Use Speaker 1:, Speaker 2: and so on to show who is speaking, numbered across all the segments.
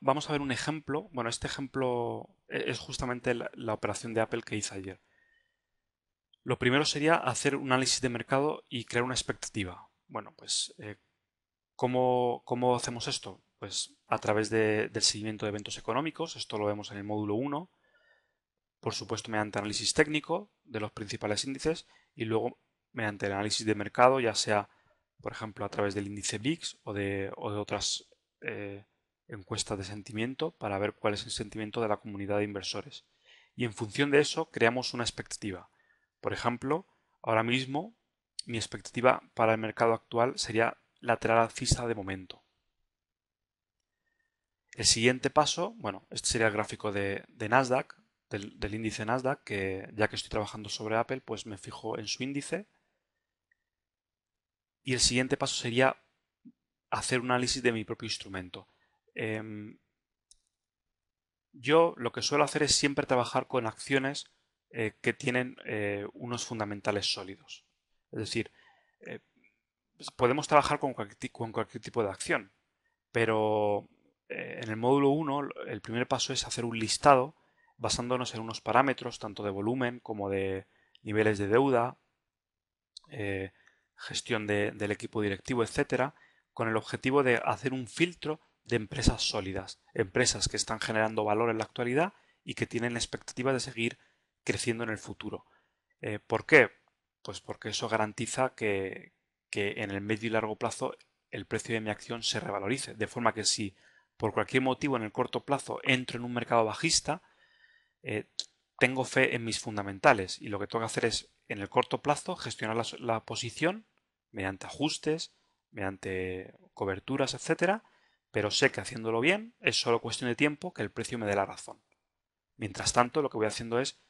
Speaker 1: vamos a ver un ejemplo. Bueno, este ejemplo e, es justamente la, operación de Apple que hice ayer. Lo primero sería hacer un análisis de mercado y crear una expectativa. Bueno, pues, eh, ¿cómo, hacemos esto? Pues a través del seguimiento de eventos económicos, esto lo vemos en el módulo 1, por supuesto mediante análisis técnico de los principales índices y luego mediante el análisis de mercado, ya sea, por ejemplo, a través del índice VIX o de, de otras eh, encuesta de sentimiento para ver cuál es el sentimiento de la comunidad de inversores. Y en función de eso creamos una expectativa. Por ejemplo, ahora mismo mi expectativa para el mercado actual sería lateral alcista de momento. El siguiente paso, bueno, este sería el gráfico de, Nasdaq, del, índice Nasdaq, que ya que estoy trabajando sobre Apple, pues me fijo en su índice. Y el siguiente paso sería hacer un análisis de mi propio instrumento. Em, yo lo que suelo hacer es siempre trabajar con acciones eh, que tienen eh, unos fundamentales sólidos. Es decir, eh, pues, podemos trabajar con cualquier, tipo de acción, pero en el módulo 1 el primer paso es hacer un listado basándonos en unos parámetros, tanto de volumen como de niveles de deuda, gestión del equipo directivo, etcétera, con el objetivo de hacer un filtro de empresas sólidas, empresas que están generando valor en la actualidad y que tienen la expectativa de seguir creciendo en el futuro. Eh, ¿Por qué? Pues porque eso garantiza que, en el medio y largo plazo el precio de mi acción se revalorice, de forma que si por cualquier motivo en el corto plazo entro en un mercado bajista, eh, tengo fe en mis fundamentales y lo que tengo que hacer es en el corto plazo gestionar la, la posición mediante ajustes, mediante coberturas, etcétera, pero sé que haciéndolo bien es solo cuestión de tiempo que el precio me dé la razón. Mientras tanto, lo que voy haciendo es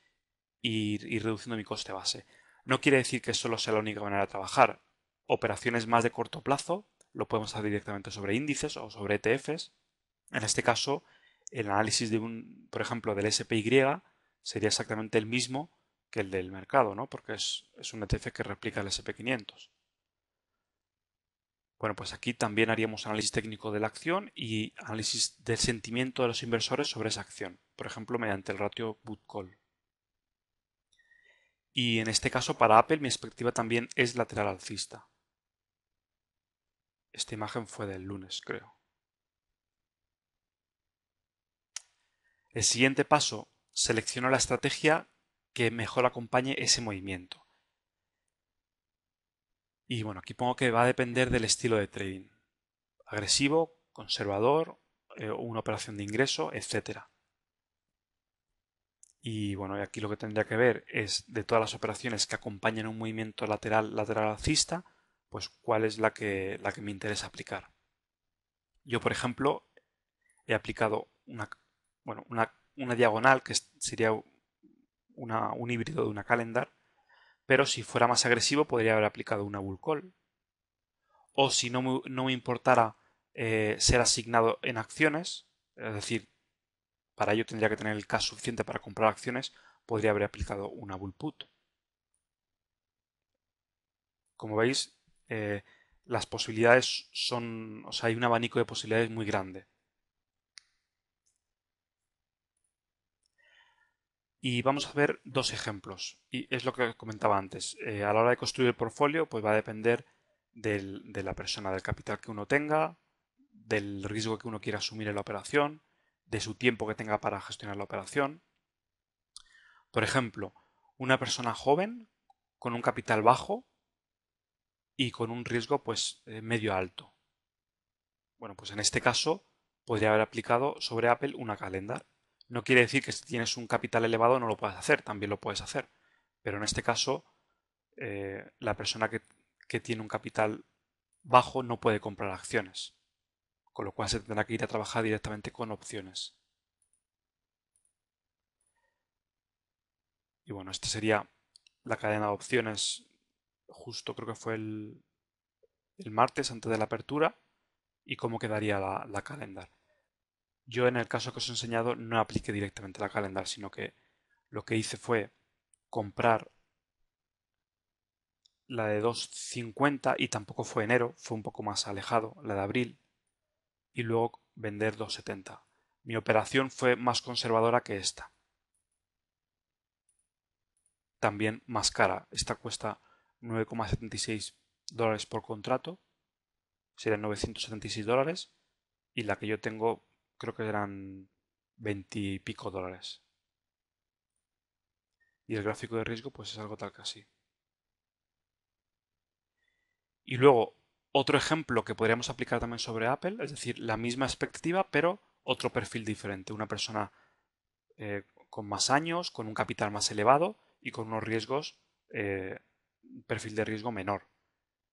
Speaker 1: ir, reduciendo mi coste base. No quiere decir que solo sea la única manera de trabajar. Operaciones más de corto plazo lo podemos hacer directamente sobre índices o sobre ETFs. En este caso, el análisis de un, por ejemplo, del SPY sería exactamente el mismo que el del mercado, ¿no? Porque es, es un ETF que replica el SP500. Bueno, pues aquí también haríamos análisis técnico de la acción y análisis del sentimiento de los inversores sobre esa acción, por ejemplo, mediante el ratio put-call. Y en este caso, para Apple, mi expectativa también es lateral alcista. Esta imagen fue del lunes, creo. El siguiente paso, selecciono la estrategia que mejor acompañe ese movimiento. Y bueno, aquí pongo que va a depender del estilo de trading. Agresivo, conservador, eh, una operación de ingreso, etcétera Y bueno, aquí lo que tendría que ver es de todas las operaciones que acompañan un movimiento lateral, lateral alcista, pues cuál es la que, la que me interesa aplicar. Yo, por ejemplo, he aplicado una, una, diagonal que sería un híbrido de una calendar pero si fuera más agresivo podría haber aplicado una bull call O si no me, importara eh, ser asignado en acciones, es decir, para ello tendría que tener el cash suficiente para comprar acciones, podría haber aplicado una Bull Put. Como veis, eh, las posibilidades son, o sea, hay un abanico de posibilidades muy grande. Y vamos a ver dos ejemplos. Y es lo que comentaba antes. Eh, a la hora de construir el portfolio, pues va a depender de la persona, del capital que uno tenga, del riesgo que uno quiera asumir en la operación, de su tiempo que tenga para gestionar la operación. Por ejemplo, una persona joven con un capital bajo y con un riesgo pues eh, medio alto. Bueno, pues en este caso podría haber aplicado sobre Apple una calendar. No quiere decir que si tienes un capital elevado no lo puedas hacer, también lo puedes hacer. Pero en este caso, eh, la persona que, tiene un capital bajo no puede comprar acciones, con lo cual se tendrá que ir a trabajar directamente con opciones. Y bueno, esta sería la cadena de opciones, justo creo que fue el, martes antes de la apertura, y cómo quedaría la, la calendar. Yo en el caso que os he enseñado no apliqué directamente la calendar, sino que lo que hice fue comprar la de 2.50 y tampoco fue enero, fue un poco más alejado, la de abril, y luego vender 2.70. Mi operación fue más conservadora que esta. También más cara. Esta cuesta 9,76 dólares por contrato, serían 976 dólares, y la que yo tengo creo que eran 20 y pico dólares. Y el gráfico de riesgo pues es algo tal que así. Y luego, otro ejemplo que podríamos aplicar también sobre Apple, es decir, la misma expectativa, pero otro perfil diferente. Una persona eh, con más años, con un capital más elevado y con unos riesgos, eh, un perfil de riesgo menor.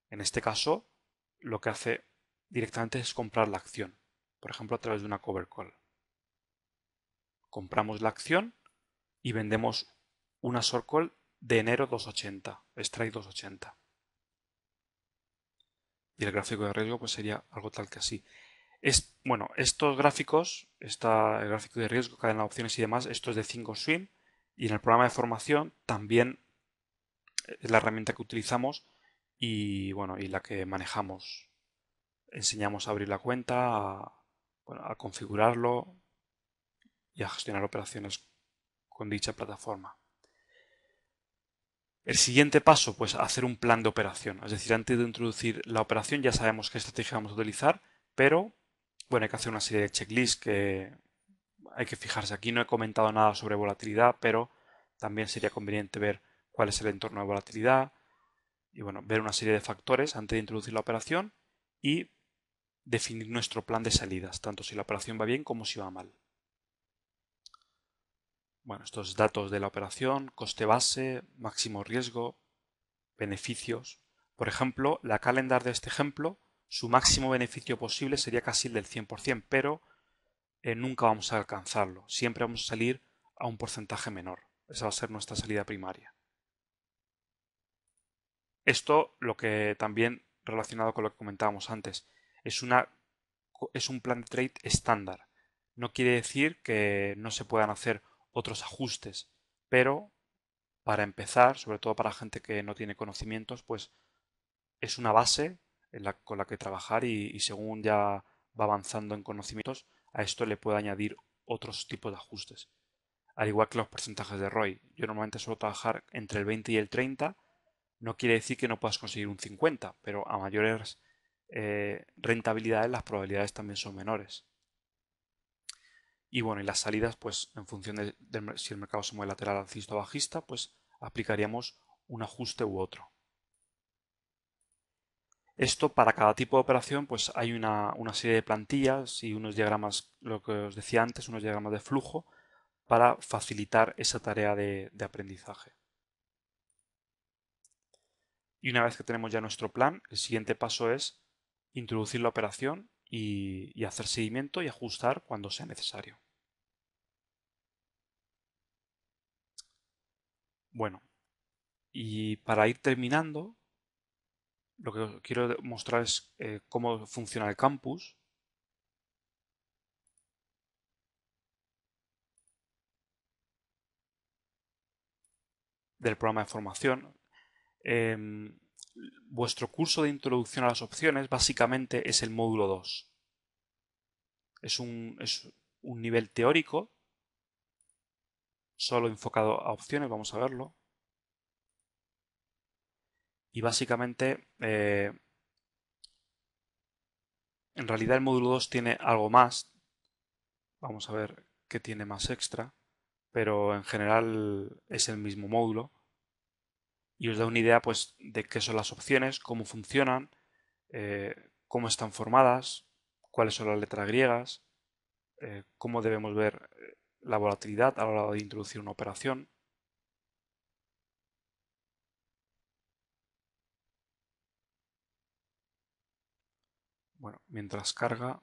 Speaker 1: En este caso, lo que hace directamente es comprar la acción por ejemplo a través de una cover call. Compramos la acción y vendemos una short call de enero 280, strike 280. Y el gráfico de riesgo pues, sería algo tal que así. Es, bueno, estos gráficos, está el gráfico de riesgo, cadena de opciones y demás, esto es de 5 Swim y en el programa de formación también es la herramienta que utilizamos y bueno, y la que manejamos. Enseñamos a abrir la cuenta, a a configurarlo y a gestionar operaciones con dicha plataforma. El siguiente paso, pues hacer un plan de operación. Es decir, antes de introducir la operación ya sabemos qué estrategia vamos a utilizar, pero bueno, hay que hacer una serie de checklists que hay que fijarse. Aquí no he comentado nada sobre volatilidad, pero también sería conveniente ver cuál es el entorno de volatilidad y bueno, ver una serie de factores antes de introducir la operación y definir nuestro plan de salidas, tanto si la operación va bien como si va mal. Bueno, estos datos de la operación, coste base, máximo riesgo, beneficios. Por ejemplo, la calendar de este ejemplo, su máximo beneficio posible sería casi el del 100%, pero eh, nunca vamos a alcanzarlo. Siempre vamos a salir a un porcentaje menor. Esa va a ser nuestra salida primaria. Esto lo que también relacionado con lo que comentábamos antes, es, una, es un plan de trade estándar. No quiere decir que no se puedan hacer otros ajustes, pero para empezar, sobre todo para gente que no tiene conocimientos, pues es una base con la que trabajar y, y, según ya va avanzando en conocimientos, a esto le puedo añadir otros tipos de ajustes. Al igual que los porcentajes de ROI. Yo normalmente suelo trabajar entre el 20 y el 30. No quiere decir que no puedas conseguir un 50, pero a mayores eh, rentabilidades las probabilidades también son menores. Y bueno, y las salidas, pues en función de, si el mercado se mueve lateral alcista o bajista, pues aplicaríamos un ajuste u otro. Esto para cada tipo de operación, pues hay una, serie de plantillas y unos diagramas, lo que os decía antes, unos diagramas de flujo para facilitar esa tarea de aprendizaje. Y una vez que tenemos ya nuestro plan, el siguiente paso es introducir la operación y, hacer seguimiento y ajustar cuando sea necesario. Bueno, y para ir terminando, lo que quiero mostrar es eh, cómo funciona el campus. del programa de formación. Em, vuestro curso de introducción a las opciones básicamente es el módulo 2. Es un, nivel teórico, solo enfocado a opciones, vamos a verlo. Y básicamente, eh, en realidad el módulo 2 tiene algo más. Vamos a ver qué tiene más extra, pero en general es el mismo módulo y os da una idea pues, de qué son las opciones, cómo funcionan, eh, cómo están formadas, cuáles son las letras griegas, eh, cómo debemos ver eh, la volatilidad a la hora de introducir una operación. Bueno, mientras carga,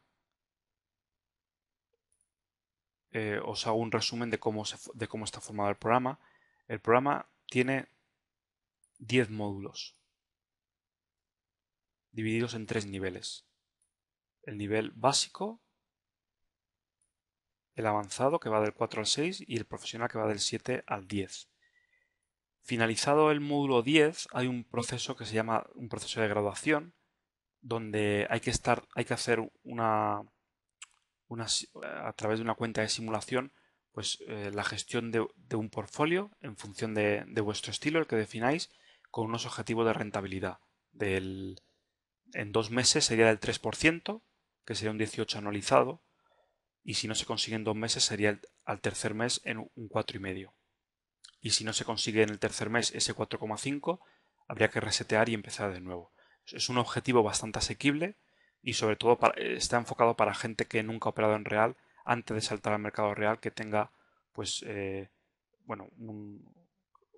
Speaker 1: os hago un resumen de cómo, de cómo está formado el programa. El programa tiene 10 módulos divididos en tres niveles. El nivel básico, el avanzado que va del 4 al 6 y el profesional que va del 7 al 10. Finalizado el módulo 10 hay un proceso que se llama un proceso de graduación donde hay que, estar, hay que hacer una, a través de una cuenta de simulación pues, eh, la gestión de, un portfolio en función de vuestro estilo, el que defináis, con unos objetivos de rentabilidad. Del, en dos meses sería del 3%, que sería un 18 anualizado, y si no se consigue en dos meses sería al tercer mes en un 4,5. Y si no se consigue en el tercer mes ese 4,5, habría que resetear y empezar de nuevo. Es un objetivo bastante asequible y sobre todo está enfocado para gente que nunca ha operado en real antes de saltar al mercado real que tenga pues eh, bueno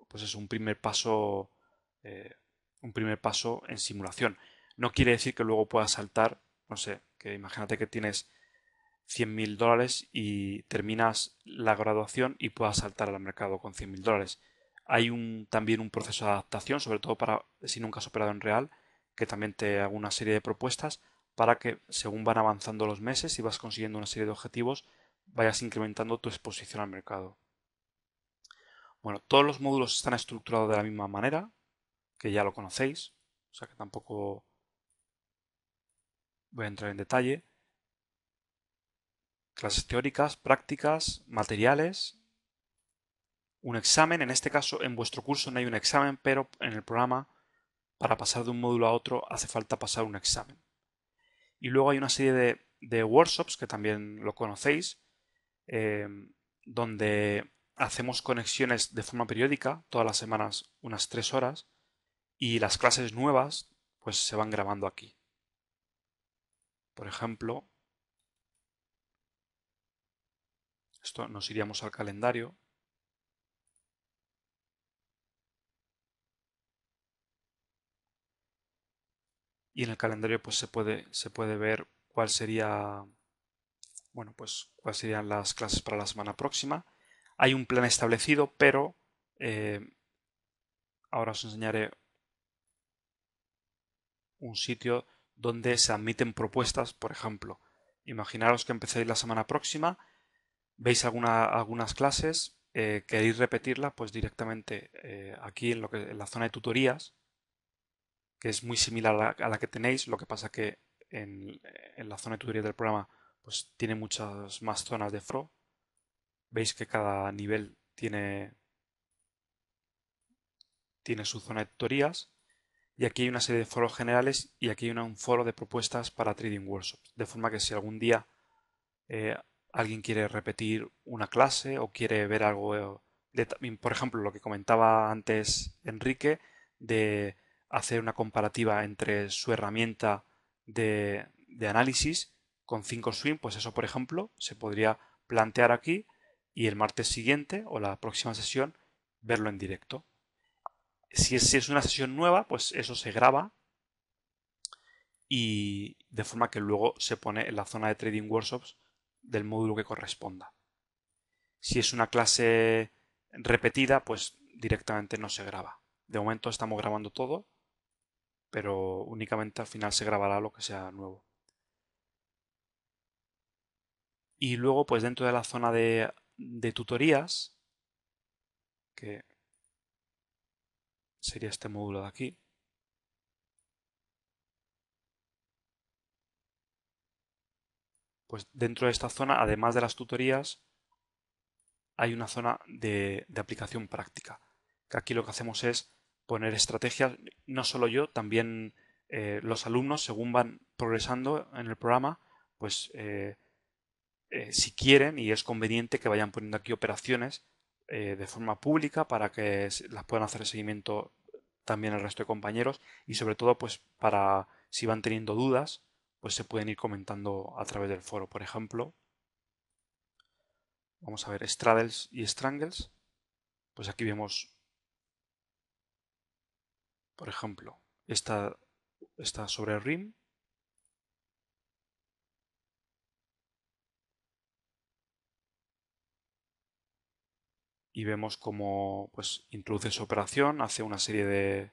Speaker 1: pues es un primer paso eh, un primer paso en simulación. No quiere decir que luego puedas saltar, no sé, que imagínate que tienes 100.000 dólares y terminas la graduación y puedas saltar al mercado con 100.000 dólares. Hay también un proceso de adaptación, sobre todo para si nunca has operado en real, que también te hago una serie de propuestas para que según van avanzando los meses y vas consiguiendo una serie de objetivos, vayas incrementando tu exposición al mercado. Bueno, todos los módulos están estructurados de la misma manera, que ya lo conocéis, o sea que tampoco voy a entrar en detalle. Clases teóricas, prácticas, materiales, un examen, en este caso en vuestro curso no hay un examen, pero en el programa para pasar de un módulo a otro hace falta pasar un examen. Y luego hay una serie de, workshops, que también lo conocéis, em, donde hacemos conexiones de forma periódica, todas las semanas unas tres horas, y las clases nuevas pues se van grabando aquí. Por ejemplo, esto nos iríamos al calendario. Y en el calendario pues se puede, se puede ver cuál sería bueno, pues cuáles serían las clases para la semana próxima. Hay un plan establecido, pero eh, ahora os enseñaré un sitio donde se admiten propuestas, por ejemplo. Imaginaros que empecéis la semana próxima, veis alguna, algunas clases, eh, queréis repetirla, pues directamente eh, aquí en, lo que, en la zona de tutorías, que es muy similar a la, que tenéis, lo que pasa que en, la zona de tutorías del programa pues tiene muchas más zonas de FRO. Veis que cada nivel tiene, tiene su zona de tutorías y aquí hay una serie de foros generales y aquí hay un foro de propuestas para trading workshops. De forma que si algún día eh, alguien quiere repetir una clase o quiere ver algo, eh, de, por ejemplo, lo que comentaba antes Enrique, de hacer una comparativa entre su herramienta de, de análisis con 5Swing, pues eso, por ejemplo, se podría plantear aquí y el martes siguiente o la próxima sesión verlo en directo si es, una sesión nueva, pues eso se graba y de forma que luego se pone en la zona de Trading Workshops del módulo que corresponda. Si es una clase repetida, pues directamente no se graba. De momento estamos grabando todo, pero únicamente al final se grabará lo que sea nuevo. Y luego, pues dentro de la zona de, de tutorías, que sería este módulo de aquí. Pues dentro de esta zona, además de las tutorías, hay una zona de, aplicación práctica. Que aquí lo que hacemos es poner estrategias, no solo yo, también eh, los alumnos, según van progresando en el programa, pues eh, eh, si quieren y es conveniente que vayan poniendo aquí operaciones eh, de forma pública para que las puedan hacer seguimiento también el resto de compañeros y sobre todo pues para si van teniendo dudas pues se pueden ir comentando a través del foro. Por ejemplo, vamos a ver straddles y strangles. Pues aquí vemos, por ejemplo, esta, esta sobre el RIM y vemos cómo pues, introduce su operación, hace una serie de,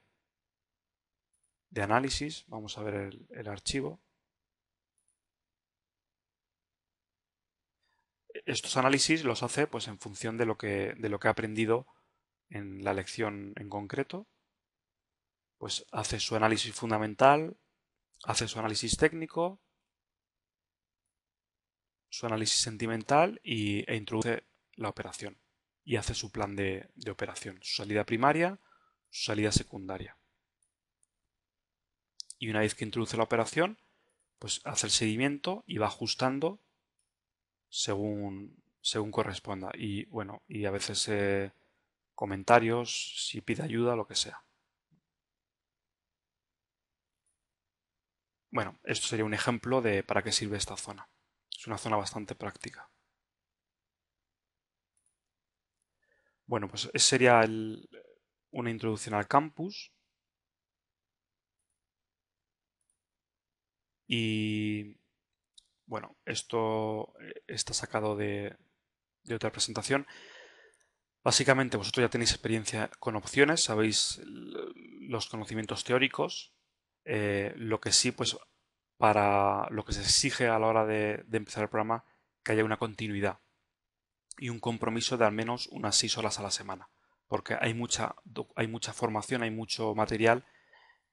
Speaker 1: de análisis. Vamos a ver el, archivo. Estos análisis los hace pues, en función de lo, que, de lo que ha aprendido en la lección en concreto. Pues hace su análisis fundamental, hace su análisis técnico, su análisis sentimental y, e introduce la operación y hace su plan de, operación, su salida primaria, su salida secundaria. Y una vez que introduce la operación, pues hace el seguimiento y va ajustando según, según corresponda. Y bueno, y a veces eh, comentarios, si pide ayuda, lo que sea. Bueno, esto sería un ejemplo de para qué sirve esta zona. Es una zona bastante práctica. Bueno, pues sería una introducción al campus. Y bueno, esto eh, está sacado de, otra presentación. Básicamente vosotros ya tenéis experiencia con opciones, sabéis los conocimientos teóricos, eh, lo que sí, pues para lo que se exige a la hora de empezar el programa, que haya una continuidad y un compromiso de al menos unas 6 horas a la semana, porque hay mucha, hay mucha formación, hay mucho material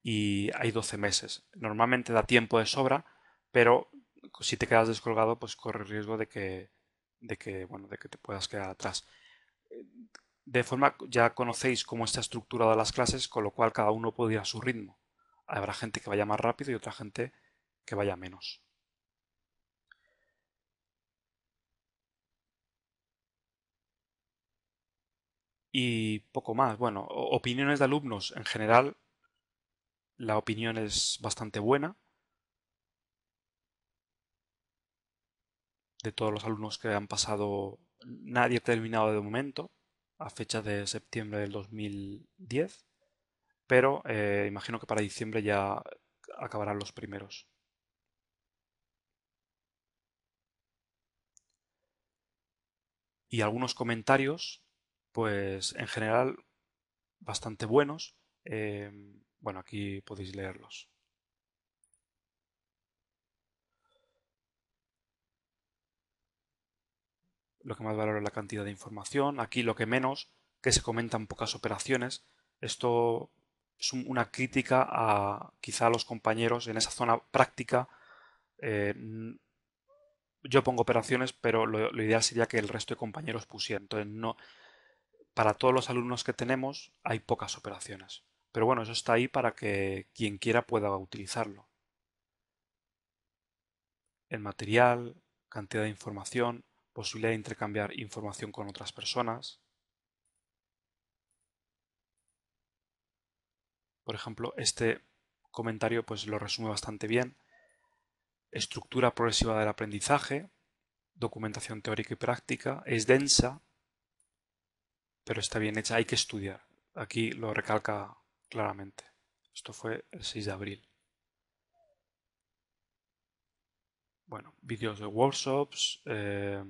Speaker 1: y hay 12 meses. Normalmente da tiempo de sobra, pero si te quedas descolgado, pues corre el riesgo de que, de que, bueno, de que te puedas quedar atrás. De forma, ya conocéis cómo está estructurada las clases, con lo cual cada uno puede ir a su ritmo. Habrá gente que vaya más rápido y otra gente que vaya menos. y poco más. Bueno, opiniones de alumnos en general, la opinión es bastante buena de todos los alumnos que han pasado, nadie ha terminado de momento, a fecha de septiembre del 2010, pero eh, imagino que para diciembre ya acabarán los primeros. Y algunos comentarios pues en general bastante buenos. Eh, bueno, aquí podéis leerlos. Lo que más valora la cantidad de información. Aquí lo que menos, que se comentan pocas operaciones. Esto es una crítica a quizá a los compañeros en esa zona práctica. Eh, yo pongo operaciones, pero lo, lo, ideal sería que el resto de compañeros pusieran. Entonces, no, para todos los alumnos que tenemos hay pocas operaciones. Pero bueno, eso está ahí para que quien quiera pueda utilizarlo. El material, cantidad de información, posibilidad de intercambiar información con otras personas. Por ejemplo, este comentario pues lo resume bastante bien. Estructura progresiva del aprendizaje, documentación teórica y práctica, es densa, pero está bien hecha, hay que estudiar. Aquí lo recalca claramente. Esto fue el 6 de abril. Bueno, vídeos de workshops, eh,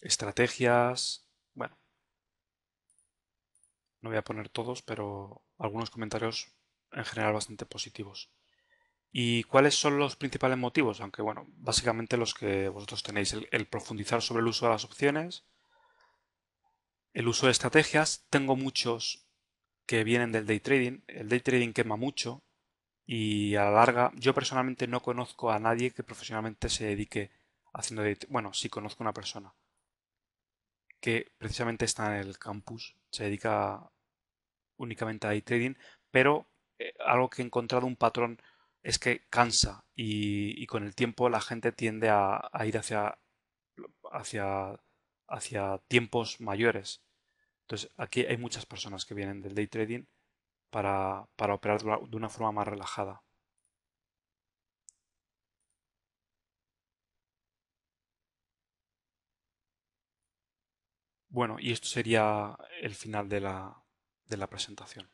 Speaker 1: estrategias, bueno. No voy a poner todos, pero algunos comentarios en general bastante positivos. ¿Y cuáles son los principales motivos? Aunque bueno, básicamente los que vosotros tenéis, el profundizar sobre el uso de las opciones, el uso de estrategias, tengo muchos que vienen del day trading. El day trading quema mucho y a la larga yo personalmente no conozco a nadie que profesionalmente se dedique haciendo day trading. Bueno, sí conozco a una persona que precisamente está en el campus, se dedica únicamente a day trading, pero eh, algo que he encontrado un patrón es que cansa y, con el tiempo la gente tiende a, ir hacia, hacia, hacia tiempos mayores. Entonces, aquí hay muchas personas que vienen del day trading para, operar de una forma más relajada. Bueno, y esto sería el final de la presentación.